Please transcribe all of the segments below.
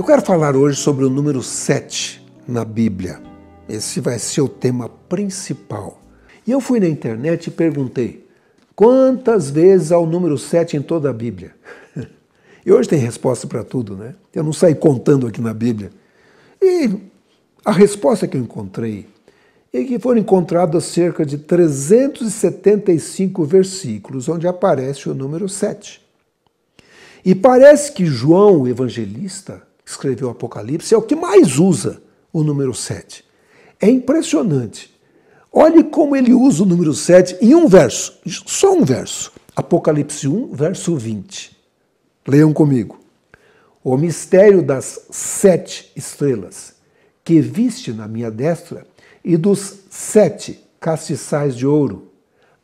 Eu quero falar hoje sobre o número 7 na Bíblia. Esse vai ser o tema principal. E eu fui na internet e perguntei: quantas vezes há o número 7 em toda a Bíblia? E hoje tem resposta para tudo, né? Eu não saí contando aqui na Bíblia. E a resposta que eu encontrei é que foram encontrados cerca de 375 versículos onde aparece o número 7. E parece que João, o evangelista, escreveu Apocalipse, é o que mais usa o número 7. É impressionante. Olhe como ele usa o número 7 em um verso, só um verso. Apocalipse 1, verso 20. Leiam comigo. O mistério das sete estrelas que viste na minha destra e dos sete castiçais de ouro.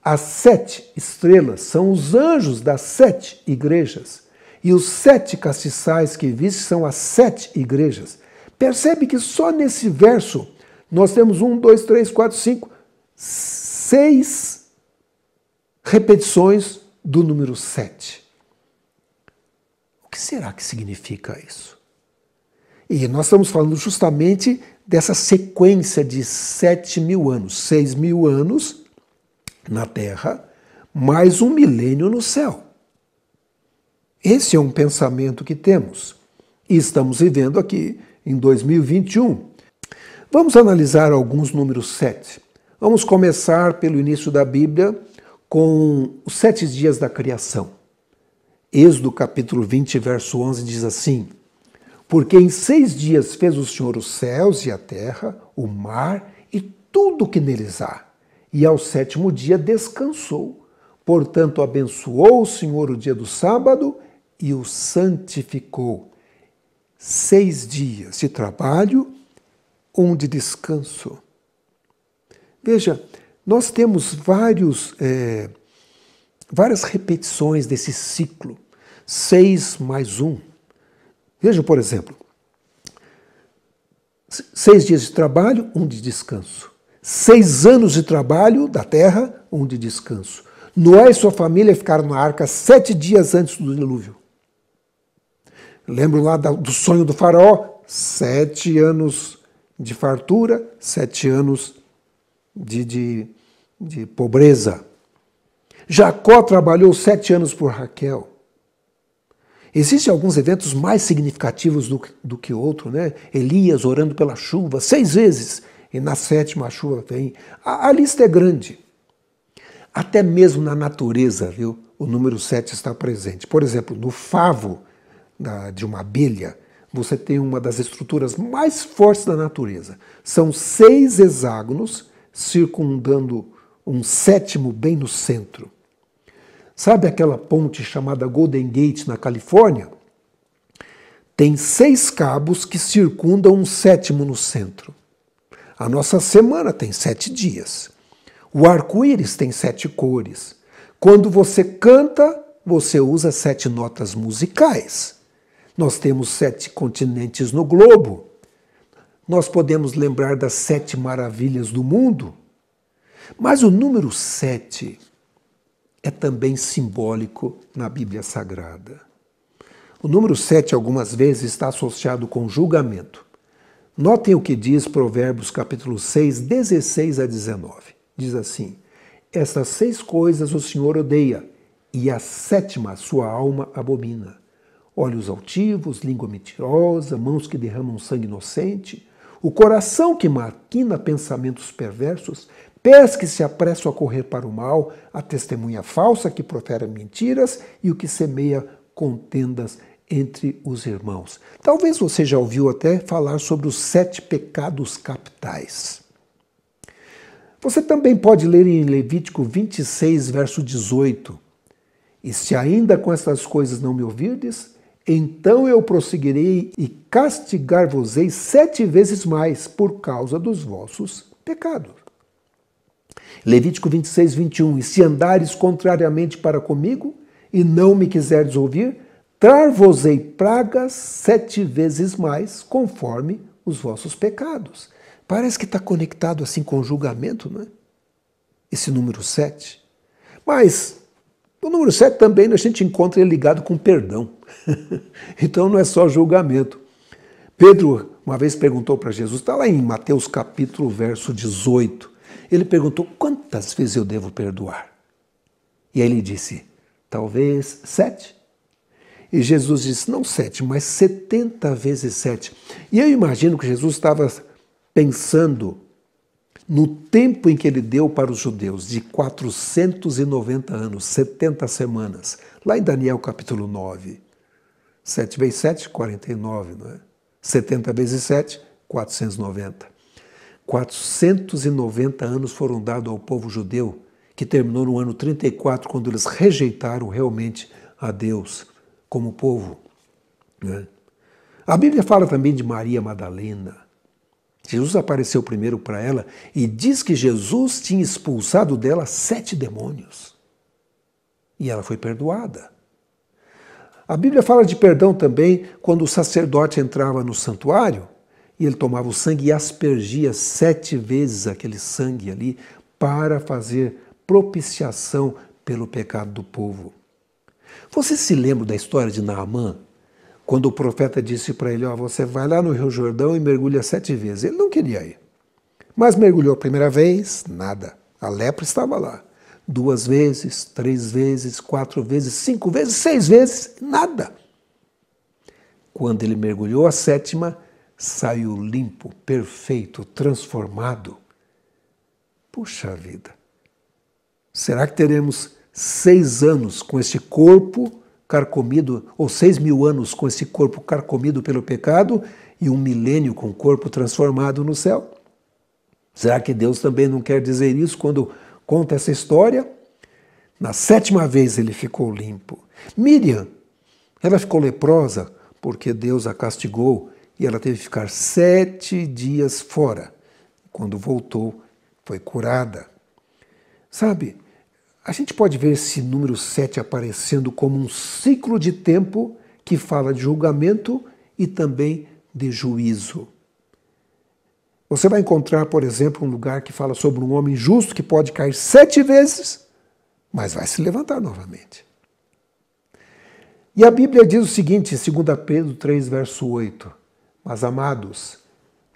As sete estrelas são os anjos das sete igrejas e os sete castiçais que viste são as sete igrejas. Percebe que só nesse verso nós temos um, dois, três, quatro, cinco, seis repetições do número sete. O que será que significa isso? E nós estamos falando justamente dessa sequência de sete mil anos, seis mil anos na Terra, mais um milênio no céu. Esse é um pensamento que temos e estamos vivendo aqui em 2021. Vamos analisar alguns números 7. Vamos começar pelo início da Bíblia com os sete dias da criação. Êxodo capítulo 20, verso 11 diz assim: Porque em seis dias fez o Senhor os céus e a terra, o mar e tudo que neles há, e ao sétimo dia descansou. Portanto, abençoou o Senhor o dia do sábado e o santificou. Seis dias de trabalho, um de descanso. Veja, nós temos vários, é, várias repetições desse ciclo. Seis mais um. Veja, por exemplo, seis dias de trabalho, um de descanso. Seis anos de trabalho da terra, um de descanso. Noé e sua família ficaram na arca sete dias antes do dilúvio. Lembro lá do sonho do faraó? Sete anos de fartura, sete anos de, de, de pobreza. Jacó trabalhou sete anos por Raquel. Existem alguns eventos mais significativos do, do que outro, né? Elias orando pela chuva seis vezes e na sétima a chuva vem. A, a lista é grande. Até mesmo na natureza, viu? O número sete está presente. Por exemplo, no favo, da, de uma abelha, você tem uma das estruturas mais fortes da natureza. São seis hexágonos circundando um sétimo bem no centro. Sabe aquela ponte chamada Golden Gate na Califórnia? Tem seis cabos que circundam um sétimo no centro. A nossa semana tem sete dias. O arco-íris tem sete cores. Quando você canta, você usa sete notas musicais. Nós temos sete continentes no globo. Nós podemos lembrar das sete maravilhas do mundo. Mas o número sete é também simbólico na Bíblia Sagrada. O número sete algumas vezes está associado com julgamento. Notem o que diz Provérbios capítulo 6, 16 a 19. Diz assim: Essas seis coisas o Senhor odeia, e a sétima sua alma abomina olhos altivos, língua mentirosa, mãos que derramam sangue inocente, o coração que maquina pensamentos perversos, pés que se apressam a correr para o mal, a testemunha falsa que profere mentiras e o que semeia contendas entre os irmãos. Talvez você já ouviu até falar sobre os sete pecados capitais. Você também pode ler em Levítico 26, verso 18: E se ainda com estas coisas não me ouvirdes, então eu prosseguirei e castigar-vos-ei sete vezes mais por causa dos vossos pecados. Levítico 26, 21. E se andares contrariamente para comigo e não me quiserdes ouvir, trar-vos-ei pragas sete vezes mais, conforme os vossos pecados. Parece que está conectado assim com julgamento, não é? Esse número sete. Mas o número 7 também a gente encontra ele ligado com perdão. então não é só julgamento. Pedro uma vez perguntou para Jesus, está lá em Mateus capítulo verso 18. Ele perguntou: quantas vezes eu devo perdoar? E aí ele disse: talvez sete. E Jesus disse: não sete, mas setenta vezes sete. E eu imagino que Jesus estava pensando no tempo em que ele deu para os judeus, de 490 anos, 70 semanas, lá em Daniel capítulo 9. 7 vezes 7, 49, não é? 70 vezes 7, 490. 490 anos foram dados ao povo judeu, que terminou no ano 34, quando eles rejeitaram realmente a Deus como povo. Né? A Bíblia fala também de Maria Madalena, Jesus apareceu primeiro para ela e diz que Jesus tinha expulsado dela sete demônios. E ela foi perdoada. A Bíblia fala de perdão também quando o sacerdote entrava no santuário e ele tomava o sangue e aspergia sete vezes aquele sangue ali para fazer propiciação pelo pecado do povo. Você se lembra da história de Naamã? Quando o profeta disse para ele: Ó, oh, você vai lá no Rio Jordão e mergulha sete vezes. Ele não queria ir. Mas mergulhou a primeira vez, nada. A lepra estava lá. Duas vezes, três vezes, quatro vezes, cinco vezes, seis vezes, nada. Quando ele mergulhou a sétima, saiu limpo, perfeito, transformado. Puxa vida! Será que teremos seis anos com este corpo carcomido, ou seis mil anos com esse corpo carcomido pelo pecado e um milênio com o corpo transformado no céu? Será que Deus também não quer dizer isso quando conta essa história? Na sétima vez ele ficou limpo. Miriam, ela ficou leprosa porque Deus a castigou e ela teve que ficar sete dias fora. Quando voltou, foi curada. Sabe, a gente pode ver esse número 7 aparecendo como um ciclo de tempo que fala de julgamento e também de juízo. Você vai encontrar, por exemplo, um lugar que fala sobre um homem justo que pode cair sete vezes, mas vai se levantar novamente. E a Bíblia diz o seguinte, em 2 Pedro 3, verso 8: Mas amados,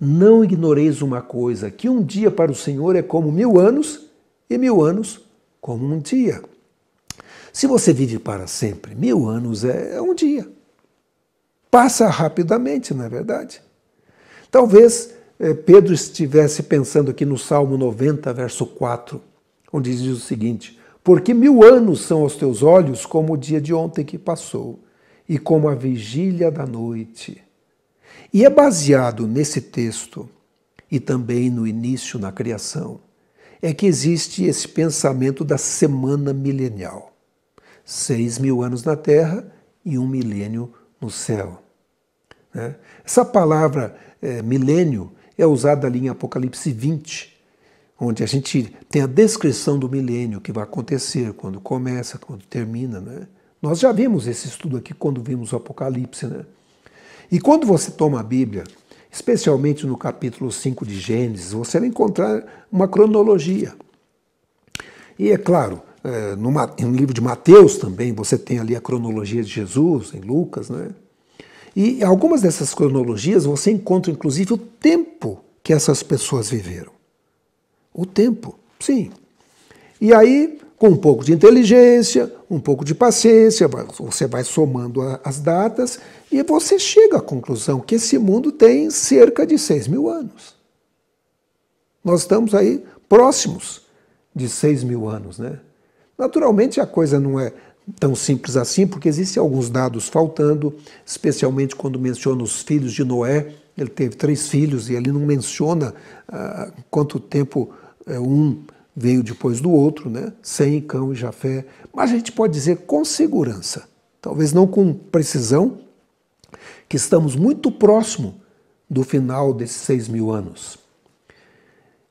não ignoreis uma coisa, que um dia para o Senhor é como mil anos, e mil anos como um dia. Se você vive para sempre, mil anos é, é um dia. Passa rapidamente, não é verdade? Talvez eh, Pedro estivesse pensando aqui no Salmo 90, verso 4, onde diz o seguinte: Porque mil anos são aos teus olhos como o dia de ontem que passou, e como a vigília da noite. E é baseado nesse texto e também no início, na criação é que existe esse pensamento da semana milenial. Seis mil anos na Terra e um milênio no céu. Né? Essa palavra é, milênio é usada ali em Apocalipse 20, onde a gente tem a descrição do milênio que vai acontecer, quando começa, quando termina. Né? Nós já vimos esse estudo aqui quando vimos o Apocalipse. Né? E quando você toma a Bíblia especialmente no capítulo 5 de Gênesis, você vai encontrar uma cronologia. E é claro, é, no livro de Mateus também, você tem ali a cronologia de Jesus, em Lucas, né? E algumas dessas cronologias você encontra inclusive o tempo que essas pessoas viveram. O tempo, sim. E aí com um pouco de inteligência, um pouco de paciência, você vai somando as datas e você chega à conclusão que esse mundo tem cerca de 6 mil anos. Nós estamos aí próximos de 6 mil anos, né? Naturalmente a coisa não é tão simples assim, porque existem alguns dados faltando, especialmente quando menciona os filhos de Noé. Ele teve três filhos e ele não menciona ah, quanto tempo é, um veio depois do outro, né? Sem Cão e Jafé, mas a gente pode dizer com segurança, talvez não com precisão, que estamos muito próximo do final desses seis mil anos.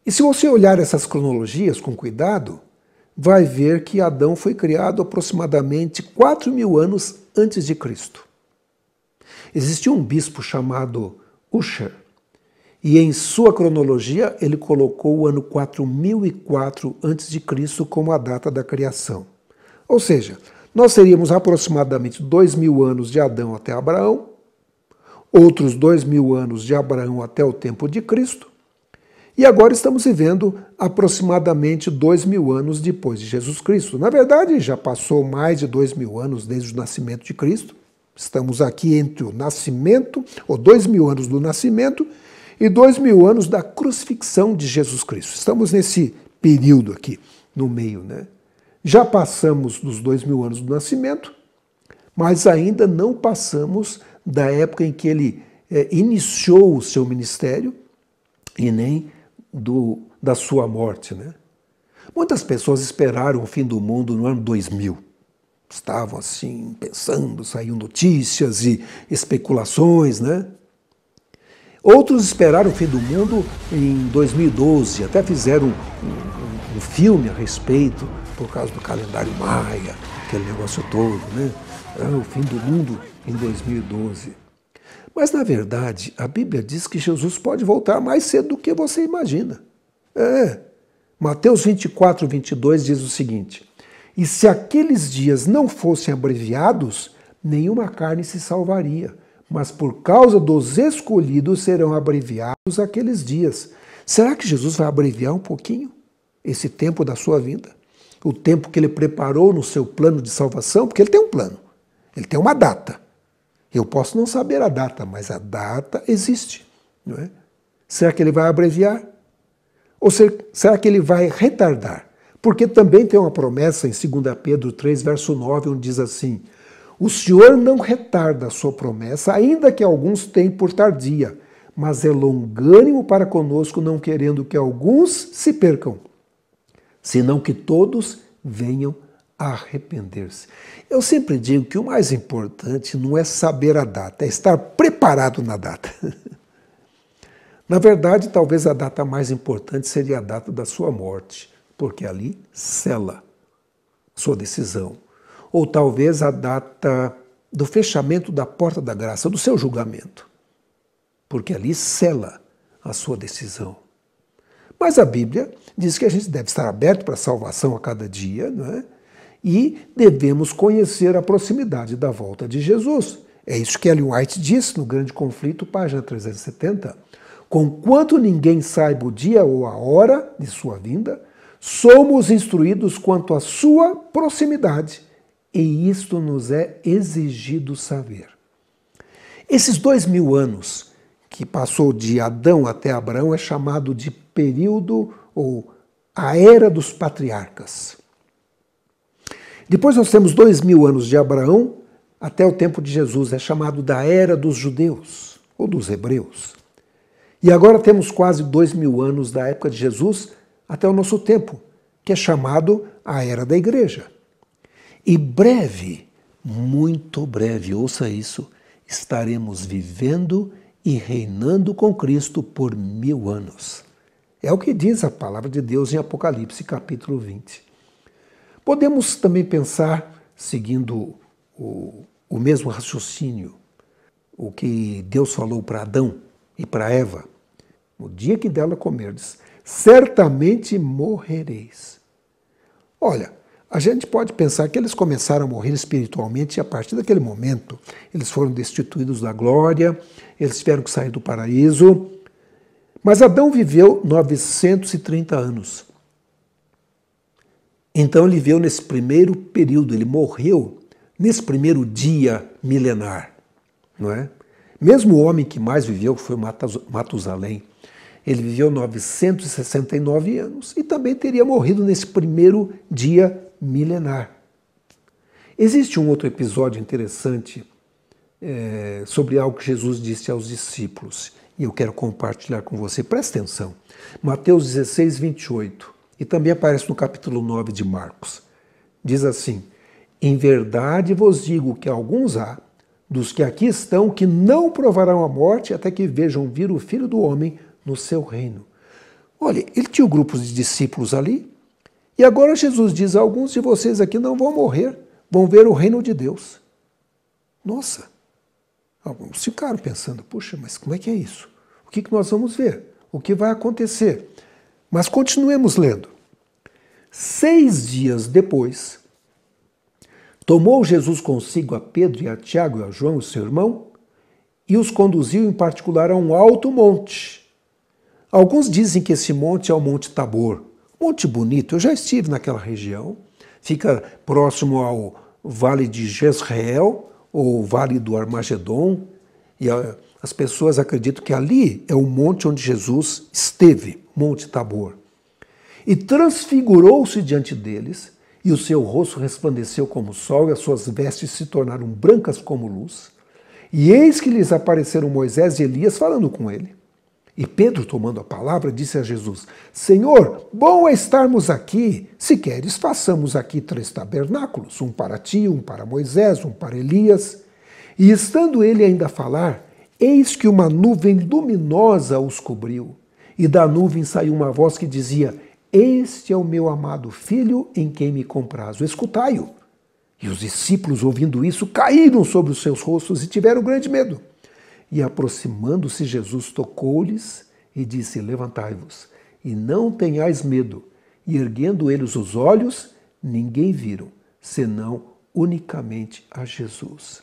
E se você olhar essas cronologias com cuidado, vai ver que Adão foi criado aproximadamente quatro mil anos antes de Cristo. Existia um bispo chamado Usher, e em sua cronologia ele colocou o ano 4004 a.C. como a data da criação. Ou seja, nós teríamos aproximadamente dois mil anos de Adão até Abraão, outros dois mil anos de Abraão até o tempo de Cristo, e agora estamos vivendo aproximadamente dois mil anos depois de Jesus Cristo. Na verdade, já passou mais de dois mil anos desde o nascimento de Cristo. Estamos aqui entre o nascimento, ou dois mil anos do nascimento, e dois mil anos da crucifixão de Jesus Cristo. Estamos nesse período aqui, no meio, né? Já passamos dos dois mil anos do nascimento, mas ainda não passamos da época em que ele é, iniciou o seu ministério e nem do, da sua morte, né? Muitas pessoas esperaram o fim do mundo no ano 2000. Estavam assim pensando, saíam notícias e especulações, né? Outros esperaram o fim do mundo em 2012, até fizeram um, um, um filme a respeito, por causa do calendário maia, aquele negócio todo, né? É, o fim do mundo em 2012. Mas, na verdade, a Bíblia diz que Jesus pode voltar mais cedo do que você imagina. É. Mateus 24, 22 diz o seguinte: E se aqueles dias não fossem abreviados, nenhuma carne se salvaria mas por causa dos escolhidos serão abreviados aqueles dias. Será que Jesus vai abreviar um pouquinho esse tempo da sua vida? O tempo que ele preparou no seu plano de salvação? Porque ele tem um plano, ele tem uma data. Eu posso não saber a data, mas a data existe. Não é? Será que ele vai abreviar? Ou será que ele vai retardar? Porque também tem uma promessa em 2 Pedro 3, verso 9, onde diz assim: o Senhor não retarda a sua promessa, ainda que alguns tenham por tardia, mas é longânimo para conosco, não querendo que alguns se percam, senão que todos venham arrepender-se. Eu sempre digo que o mais importante não é saber a data, é estar preparado na data. na verdade, talvez a data mais importante seria a data da sua morte, porque ali sela sua decisão, ou talvez a data do fechamento da porta da graça, do seu julgamento, porque ali sela a sua decisão. Mas a Bíblia diz que a gente deve estar aberto para a salvação a cada dia, não é? e devemos conhecer a proximidade da volta de Jesus. É isso que Ellen White disse no Grande Conflito, página 370. Conquanto ninguém saiba o dia ou a hora de sua vinda, somos instruídos quanto à sua proximidade e isto nos é exigido saber. Esses dois mil anos que passou de Adão até Abraão é chamado de período ou a era dos patriarcas. Depois nós temos dois mil anos de Abraão até o tempo de Jesus, é chamado da era dos judeus ou dos hebreus. E agora temos quase dois mil anos da época de Jesus até o nosso tempo, que é chamado a era da igreja e breve, muito breve, ouça isso, estaremos vivendo e reinando com Cristo por mil anos. É o que diz a palavra de Deus em Apocalipse capítulo 20. Podemos também pensar, seguindo o, o mesmo raciocínio, o que Deus falou para Adão e para Eva: no dia que dela comerdes, certamente morrereis. Olha, a gente pode pensar que eles começaram a morrer espiritualmente e a partir daquele momento. Eles foram destituídos da glória, eles tiveram que sair do paraíso. Mas Adão viveu 930 anos. Então ele viveu nesse primeiro período, ele morreu nesse primeiro dia milenar, não é? Mesmo o homem que mais viveu, que foi Matusalém, ele viveu 969 anos e também teria morrido nesse primeiro dia milenar. Existe um outro episódio interessante é, sobre algo que Jesus disse aos discípulos e eu quero compartilhar com você. Presta atenção. Mateus 16, 28 e também aparece no capítulo 9 de Marcos. Diz assim: Em verdade vos digo que alguns há dos que aqui estão que não provarão a morte até que vejam vir o filho do homem no seu reino. Olha, ele tinha um grupos de discípulos ali e agora Jesus diz: alguns de vocês aqui não vão morrer, vão ver o reino de Deus. Nossa! Alguns ficaram pensando: puxa, mas como é que é isso? O que, que nós vamos ver? O que vai acontecer? Mas continuemos lendo. Seis dias depois, tomou Jesus consigo a Pedro e a Tiago e a João, seu irmão, e os conduziu em particular a um alto monte. Alguns dizem que esse monte é o Monte Tabor, Monte Bonito, eu já estive naquela região, fica próximo ao Vale de Jezreel, ou Vale do Armagedon, e a, as pessoas acreditam que ali é o monte onde Jesus esteve, Monte Tabor. E transfigurou-se diante deles, e o seu rosto resplandeceu como o sol, e as suas vestes se tornaram brancas como luz. E eis que lhes apareceram Moisés e Elias falando com ele. E Pedro, tomando a palavra, disse a Jesus: Senhor, bom é estarmos aqui. Se queres, façamos aqui três tabernáculos: um para ti, um para Moisés, um para Elias. E estando ele ainda a falar, eis que uma nuvem luminosa os cobriu. E da nuvem saiu uma voz que dizia: Este é o meu amado filho em quem me comprazo. Escutai-o. E os discípulos, ouvindo isso, caíram sobre os seus rostos e tiveram grande medo. E aproximando-se, Jesus tocou-lhes e disse: Levantai-vos, e não tenhais medo. E erguendo eles os olhos, ninguém viram, senão unicamente a Jesus.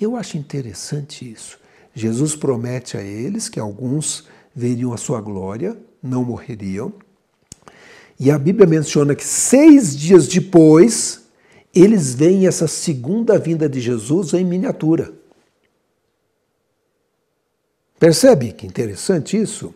Eu acho interessante isso. Jesus promete a eles que alguns veriam a sua glória, não morreriam. E a Bíblia menciona que seis dias depois, eles veem essa segunda vinda de Jesus em miniatura. Percebe que interessante isso?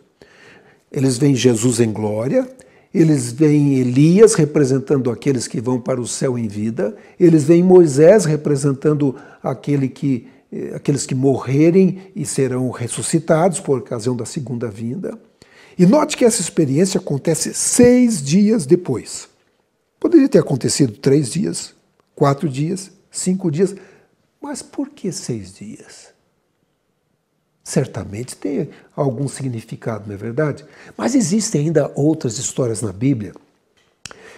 Eles veem Jesus em glória, eles veem Elias representando aqueles que vão para o céu em vida, eles veem Moisés representando aquele que, eh, aqueles que morrerem e serão ressuscitados por ocasião da segunda vinda. E note que essa experiência acontece seis dias depois. Poderia ter acontecido três dias, quatro dias, cinco dias, mas por que seis dias? certamente tem algum significado, não é verdade? Mas existem ainda outras histórias na Bíblia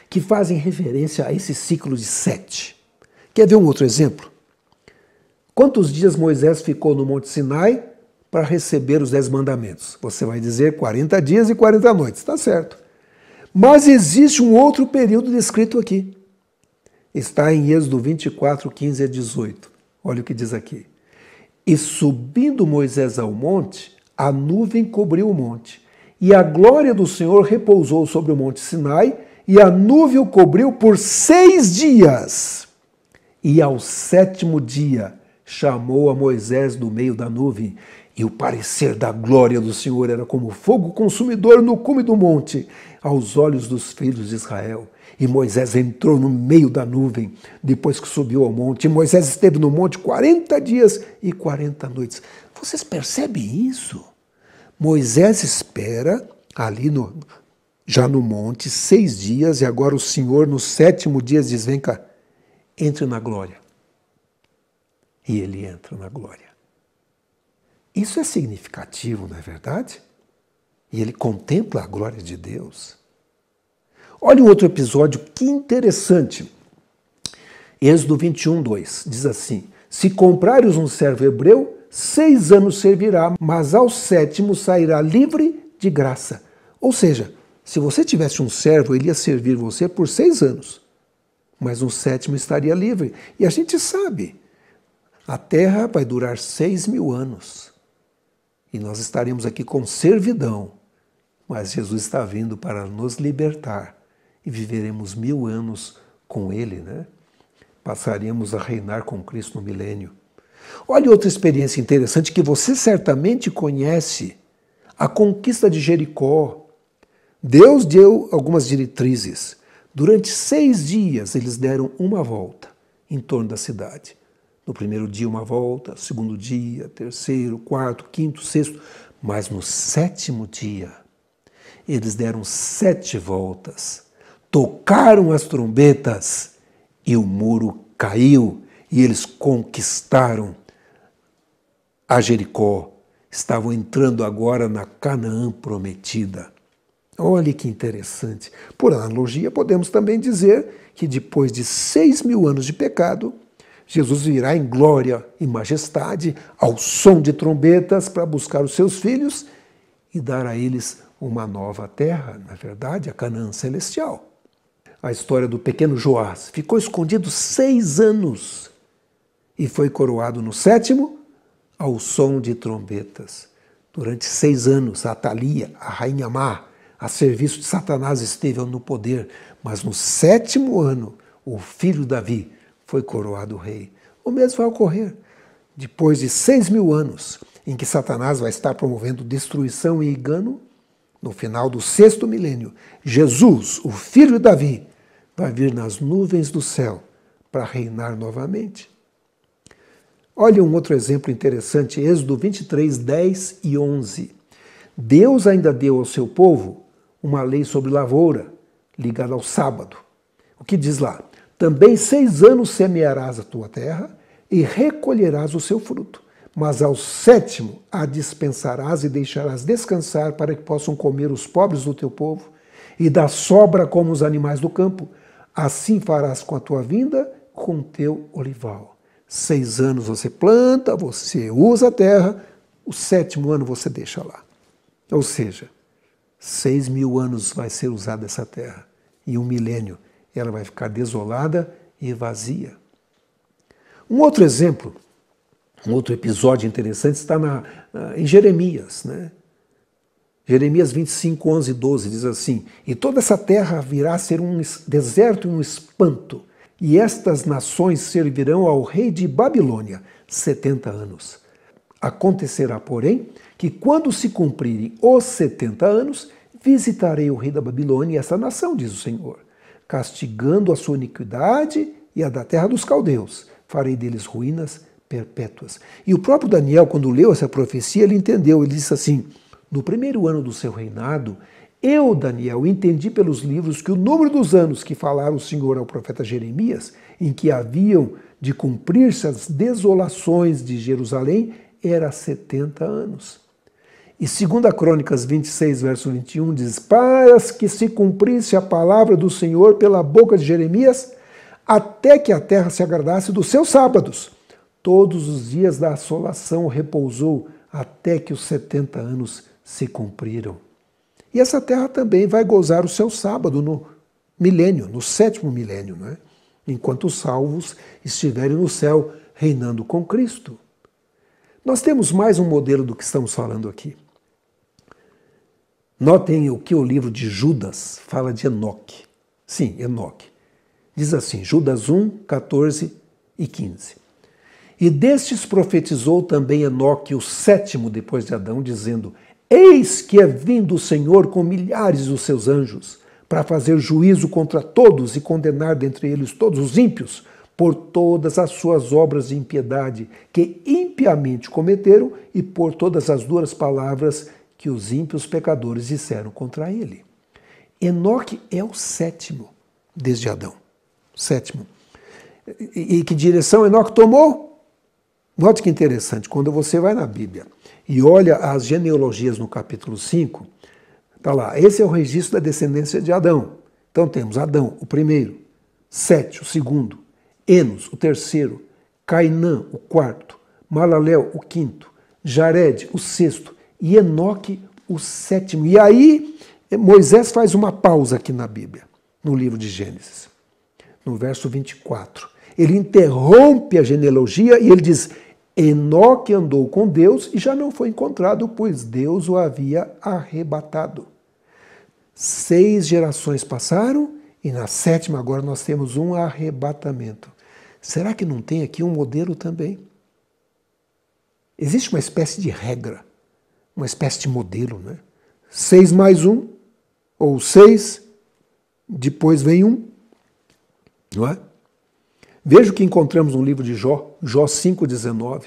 que fazem referência a esse ciclo de sete. Quer ver um outro exemplo? Quantos dias Moisés ficou no Monte Sinai para receber os dez mandamentos? Você vai dizer 40 dias e 40 noites, está certo. Mas existe um outro período descrito aqui. Está em Êxodo 24, 15 a 18. Olha o que diz aqui. E subindo Moisés ao monte, a nuvem cobriu o monte. E a glória do Senhor repousou sobre o monte Sinai, e a nuvem o cobriu por seis dias. E ao sétimo dia chamou a Moisés do meio da nuvem, e o parecer da glória do Senhor era como fogo consumidor no cume do monte, aos olhos dos filhos de Israel. E Moisés entrou no meio da nuvem depois que subiu ao monte. E Moisés esteve no monte 40 dias e 40 noites. Vocês percebem isso? Moisés espera ali no, já no monte seis dias e agora o Senhor no sétimo dia diz: Vem cá, entre na glória. E ele entra na glória. Isso é significativo, não é verdade? E ele contempla a glória de Deus. Olha um outro episódio que interessante. Êxodo 21, 2 diz assim: Se comprares um servo hebreu, seis anos servirá, mas ao sétimo sairá livre de graça. Ou seja, se você tivesse um servo, ele ia servir você por seis anos, mas um sétimo estaria livre. E a gente sabe, a terra vai durar seis mil anos e nós estaremos aqui com servidão, mas Jesus está vindo para nos libertar e viveremos mil anos com Ele, né? Passaremos a reinar com Cristo no milênio. Olha outra experiência interessante que você certamente conhece: a conquista de Jericó. Deus deu algumas diretrizes. Durante seis dias eles deram uma volta em torno da cidade. No primeiro dia, uma volta, segundo dia, terceiro, quarto, quinto, sexto. Mas no sétimo dia, eles deram sete voltas tocaram as trombetas e o muro caiu e eles conquistaram a Jericó. Estavam entrando agora na Canaã prometida. Olhe que interessante. Por analogia, podemos também dizer que depois de seis mil anos de pecado, Jesus virá em glória e majestade, ao som de trombetas, para buscar os seus filhos e dar a eles uma nova terra, na verdade, a Canaã celestial a história do pequeno Joás. Ficou escondido seis anos e foi coroado no sétimo ao som de trombetas. Durante seis anos, a Thalia, a rainha má, a serviço de Satanás esteve no poder, mas no sétimo ano, o filho Davi foi coroado rei. O mesmo vai ocorrer depois de seis mil anos em que Satanás vai estar promovendo destruição e engano, no final do sexto milênio, Jesus, o filho de Davi, vai vir nas nuvens do céu para reinar novamente. Olha um outro exemplo interessante, Êxodo 23, 10 e 11. Deus ainda deu ao seu povo uma lei sobre lavoura, ligada ao sábado. O que diz lá? Também seis anos semearás a tua terra e recolherás o seu fruto, mas ao sétimo a dispensarás e deixarás descansar para que possam comer os pobres do teu povo, e da sobra como os animais do campo, Assim farás com a tua vinda, com teu olival. Seis anos você planta, você usa a terra, o sétimo ano você deixa lá. Ou seja, seis mil anos vai ser usada essa terra. e um milênio ela vai ficar desolada e vazia. Um outro exemplo, um outro episódio interessante está na, em Jeremias, né? Jeremias 25, 11 e 12 diz assim: E toda essa terra virá a ser um deserto e um espanto, e estas nações servirão ao rei de Babilônia setenta anos. Acontecerá, porém, que quando se cumprirem os setenta anos, visitarei o rei da Babilônia e essa nação, diz o Senhor, castigando a sua iniquidade e a da terra dos caldeus. Farei deles ruínas perpétuas. E o próprio Daniel, quando leu essa profecia, ele entendeu, ele disse assim: no primeiro ano do seu reinado, eu, Daniel, entendi pelos livros que o número dos anos que falara o Senhor ao profeta Jeremias, em que haviam de cumprir-se as desolações de Jerusalém, era 70 anos. E segundo a Crônicas 26, verso 21, diz: Para que se cumprisse a palavra do Senhor pela boca de Jeremias, até que a terra se agradasse dos seus sábados. Todos os dias da assolação repousou, até que os 70 anos se cumpriram. E essa terra também vai gozar o seu sábado no milênio, no sétimo milênio, né? enquanto os salvos estiverem no céu reinando com Cristo. Nós temos mais um modelo do que estamos falando aqui. Notem o que o livro de Judas fala de Enoque. Sim, Enoque. Diz assim, Judas 1, 14 e 15. E destes profetizou também Enoque, o sétimo depois de Adão, dizendo: Eis que é vindo o Senhor com milhares dos seus anjos, para fazer juízo contra todos e condenar dentre eles todos os ímpios, por todas as suas obras de impiedade que impiamente cometeram e por todas as duras palavras que os ímpios pecadores disseram contra ele. Enoque é o sétimo desde Adão. Sétimo. E, e que direção Enoque tomou? Note que interessante, quando você vai na Bíblia e olha as genealogias no capítulo 5, está lá, esse é o registro da descendência de Adão. Então temos Adão, o primeiro, Sete, o segundo, Enos, o terceiro, Cainã, o quarto, Malalel, o quinto, Jared, o sexto, e Enoque, o sétimo. E aí Moisés faz uma pausa aqui na Bíblia, no livro de Gênesis, no verso 24. Ele interrompe a genealogia e ele diz: Enoque andou com Deus e já não foi encontrado, pois Deus o havia arrebatado. Seis gerações passaram e na sétima agora nós temos um arrebatamento. Será que não tem aqui um modelo também? Existe uma espécie de regra, uma espécie de modelo, né? Seis mais um, ou seis, depois vem um, não é? Veja o que encontramos no livro de Jó, Jó 5,19.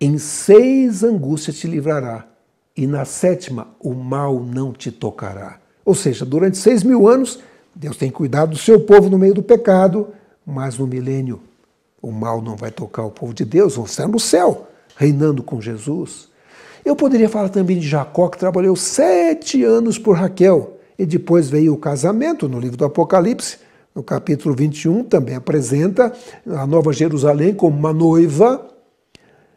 Em seis angústias te livrará, e na sétima o mal não te tocará. Ou seja, durante seis mil anos, Deus tem cuidado do seu povo no meio do pecado, mas no milênio o mal não vai tocar o povo de Deus, vão estar no céu, reinando com Jesus. Eu poderia falar também de Jacó, que trabalhou sete anos por Raquel, e depois veio o casamento no livro do Apocalipse, no capítulo 21, também apresenta a Nova Jerusalém como uma noiva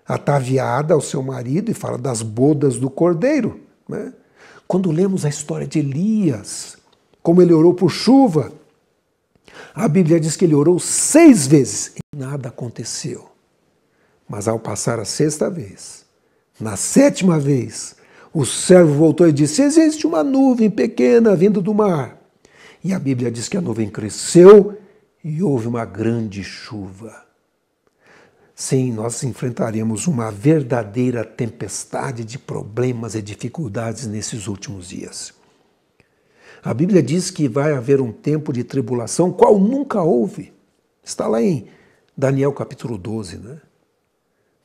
ataviada ao seu marido e fala das bodas do cordeiro. Né? Quando lemos a história de Elias, como ele orou por chuva, a Bíblia diz que ele orou seis vezes e nada aconteceu. Mas ao passar a sexta vez, na sétima vez, o servo voltou e disse: Existe uma nuvem pequena vindo do mar. E a Bíblia diz que a nuvem cresceu e houve uma grande chuva. Sim, nós enfrentaremos uma verdadeira tempestade de problemas e dificuldades nesses últimos dias. A Bíblia diz que vai haver um tempo de tribulação qual nunca houve. Está lá em Daniel capítulo 12, né?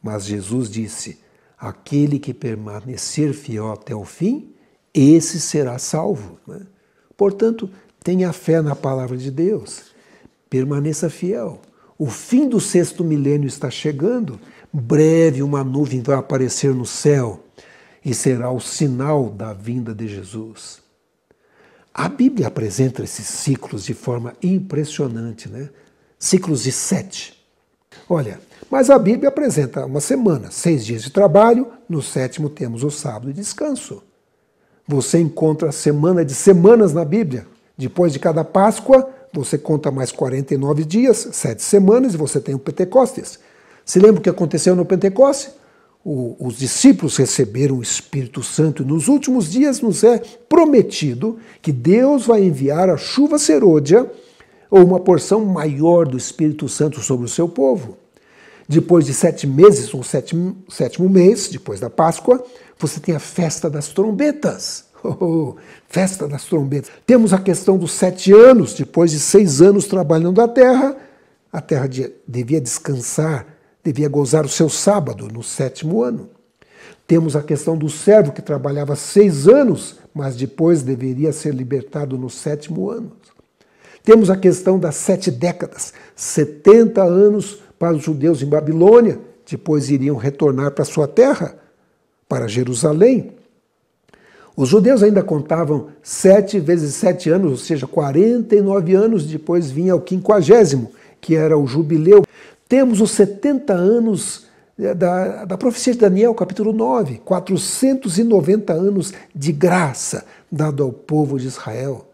Mas Jesus disse: Aquele que permanecer fiel até o fim, esse será salvo. Né? Portanto, tenha fé na palavra de Deus, permaneça fiel. O fim do sexto milênio está chegando, breve uma nuvem vai aparecer no céu e será o sinal da vinda de Jesus. A Bíblia apresenta esses ciclos de forma impressionante, né? Ciclos de sete. Olha, mas a Bíblia apresenta uma semana, seis dias de trabalho, no sétimo temos o sábado de descanso. Você encontra semana de semanas na Bíblia. Depois de cada Páscoa, você conta mais 49 dias, sete semanas, e você tem o Pentecostes. Se lembra o que aconteceu no Pentecostes? O, os discípulos receberam o Espírito Santo e nos últimos dias nos é prometido que Deus vai enviar a chuva serôdia ou uma porção maior do Espírito Santo sobre o seu povo. Depois de sete meses, ou sétimo, sétimo mês, depois da Páscoa, você tem a festa das trombetas. Oh, festa das trombetas. Temos a questão dos sete anos, depois de seis anos trabalhando a terra, a terra devia descansar, devia gozar o seu sábado no sétimo ano. Temos a questão do servo que trabalhava seis anos, mas depois deveria ser libertado no sétimo ano. Temos a questão das sete décadas, 70 anos para os judeus em Babilônia, depois iriam retornar para sua terra, para Jerusalém. Os judeus ainda contavam sete vezes sete anos, ou seja, 49 anos depois vinha o quinquagésimo, que era o jubileu. Temos os 70 anos eh, da, da profecia de Daniel, capítulo 9, 490 anos de graça dado ao povo de Israel.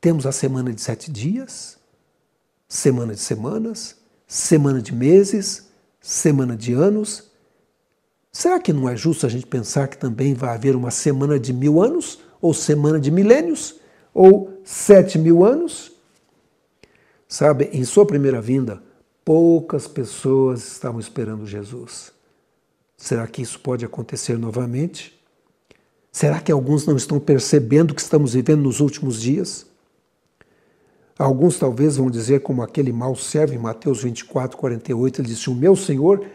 Temos a semana de sete dias, semana de semanas, semana de meses, semana de anos, Será que não é justo a gente pensar que também vai haver uma semana de mil anos, ou semana de milênios, ou sete mil anos? Sabe, em sua primeira vinda, poucas pessoas estavam esperando Jesus. Será que isso pode acontecer novamente? Será que alguns não estão percebendo que estamos vivendo nos últimos dias? Alguns talvez vão dizer, como aquele mau servo em Mateus 24, 48, ele disse: O meu Senhor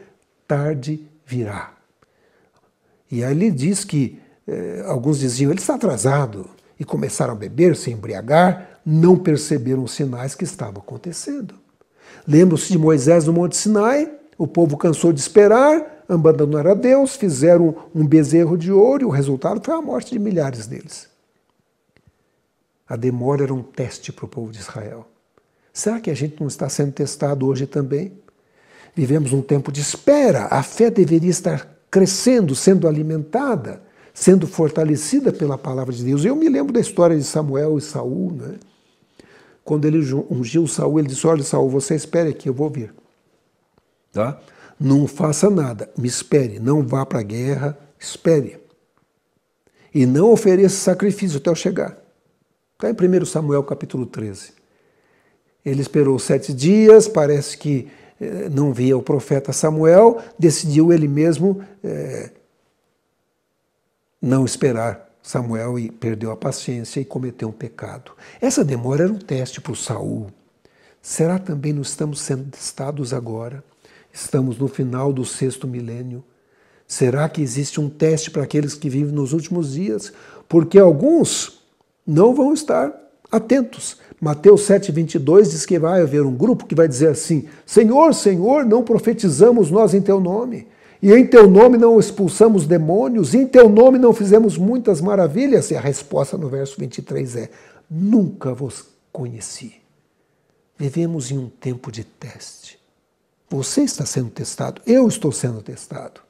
tarde virá. E aí ele diz que eh, alguns diziam, ele está atrasado, e começaram a beber, se embriagar, não perceberam os sinais que estavam acontecendo. Lembram-se de Moisés no Monte Sinai, o povo cansou de esperar, abandonaram a Deus, fizeram um bezerro de ouro e o resultado foi a morte de milhares deles. A demora era um teste para o povo de Israel. Será que a gente não está sendo testado hoje também? Vivemos um tempo de espera, a fé deveria estar crescendo, sendo alimentada, sendo fortalecida pela palavra de Deus. Eu me lembro da história de Samuel e Saul, né? Quando ele ungiu Saul, ele disse: "Olha, Saul, você espere aqui, eu vou vir". Tá? Não faça nada, me espere, não vá para a guerra, espere. E não ofereça sacrifício até eu chegar. Está em 1 Samuel capítulo 13. Ele esperou sete dias, parece que eh, não via o profeta Samuel, decidiu ele mesmo é, não esperar Samuel e perdeu a paciência e cometeu um pecado. Essa demora era um teste para o Saul. Será também não estamos sendo testados agora? Estamos no final do sexto milênio. Será que existe um teste para aqueles que vivem nos últimos dias? Porque alguns não vão estar atentos. Mateus 7,22 diz que vai haver um grupo que vai dizer assim: Senhor, Senhor, não profetizamos nós em teu nome, e em teu nome não expulsamos demônios, e em teu nome não fizemos muitas maravilhas. E a resposta no verso 23 é: Nunca vos conheci. Vivemos em um tempo de teste. Você está sendo testado, eu estou sendo testado.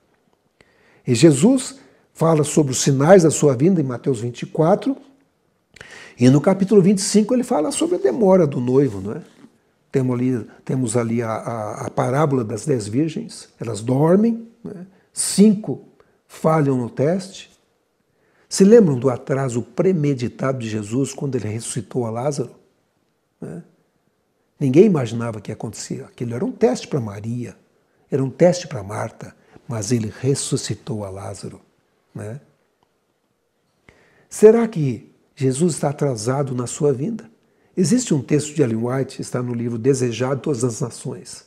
E Jesus fala sobre os sinais da sua vinda em Mateus 24 e no capítulo 25 ele fala sobre a demora do noivo, não é? Temos ali, temos ali a, a, a parábola das dez virgens, elas dormem, é? cinco falham no teste. Se lembram do atraso premeditado de Jesus quando ele ressuscitou a Lázaro? É? Ninguém imaginava que acontecia. Aquilo era um teste para Maria, era um teste para Marta, mas ele ressuscitou a Lázaro. Né? Será que Jesus está atrasado na sua vinda. Existe um texto de Ellen White, está no livro Desejado Todas as Nações.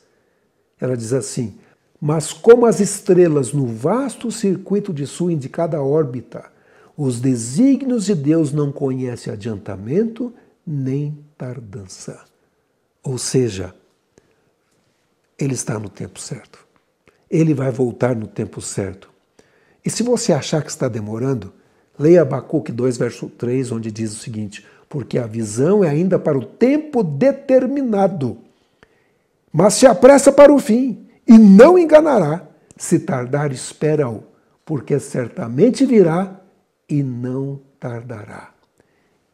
Ela diz assim: Mas como as estrelas no vasto circuito de sua indicada órbita, os desígnios de Deus não conhecem adiantamento nem tardança. Ou seja, ele está no tempo certo. Ele vai voltar no tempo certo. E se você achar que está demorando, Leia Abacuque 2, verso 3, onde diz o seguinte: Porque a visão é ainda para o tempo determinado, mas se apressa para o fim, e não enganará. Se tardar, espera-o, porque certamente virá e não tardará.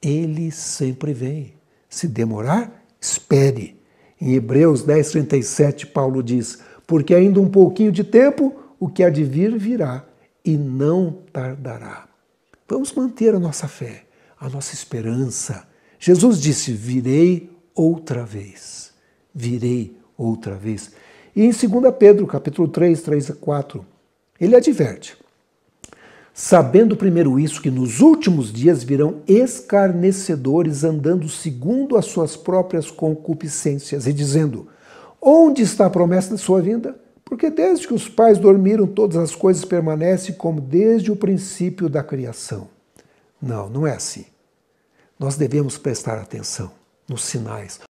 Ele sempre vem. Se demorar, espere. Em Hebreus 10, 37, Paulo diz: Porque ainda um pouquinho de tempo, o que há de vir virá e não tardará. Vamos manter a nossa fé, a nossa esperança. Jesus disse: Virei outra vez. Virei outra vez. E em 2 Pedro, capítulo 3, 3 a 4, ele adverte: Sabendo primeiro isso, que nos últimos dias virão escarnecedores andando segundo as suas próprias concupiscências e dizendo: Onde está a promessa da sua vinda? Porque desde que os pais dormiram, todas as coisas permanecem como desde o princípio da criação. Não, não é assim. Nós devemos prestar atenção nos sinais,